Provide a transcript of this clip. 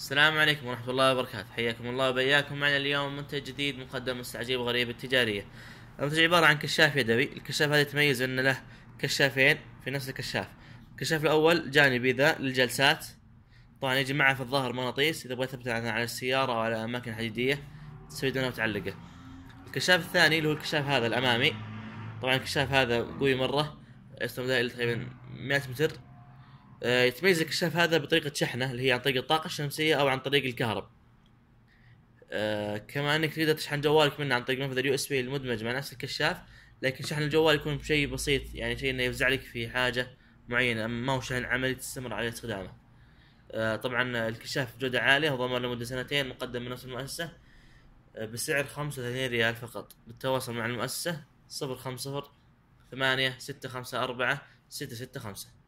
السلام عليكم ورحمة الله وبركاته حياكم الله وبياكم معنا اليوم منتج جديد مقدم مستعجيب غريب التجارية المنتج عبارة عن كشاف يدوي الكشاف هذا يتميز أن له كشافين في نفس الكشاف الكشاف الأول جانبي ذا للجلسات طبعا يجي معه في الظهر مغناطيس إذا بغيت تثبته على السيارة أو على أماكن حديدية تسوي دونه وتعلقه الكشاف الثاني اللي هو الكشاف هذا الأمامي طبعا الكشاف هذا قوي مرة يستمر تقريبا 100 متر آه، يتميز الكشاف هذا بطريقه شحنه اللي هي عن طريق الطاقه الشمسيه او عن طريق الكهرب آه، كما انك تقدر تشحن جوالك منه عن طريق منفذ اليو اس بي المدمج مع نفس الكشاف لكن شحن الجوال يكون بشيء بسيط يعني شيء انه يفزع لك في حاجه معينه اما ما هو شحن عملي تستمر على استخدامه آه، طبعا الكشاف بجودة عالية وضمان لمدة سنتين مقدم من نفس المؤسسة بسعر خمسة وثلاثين ريال فقط للتواصل مع المؤسسة صفر خمسة صفر ثمانية ستة خمسة أربعة ستة ستة خمسة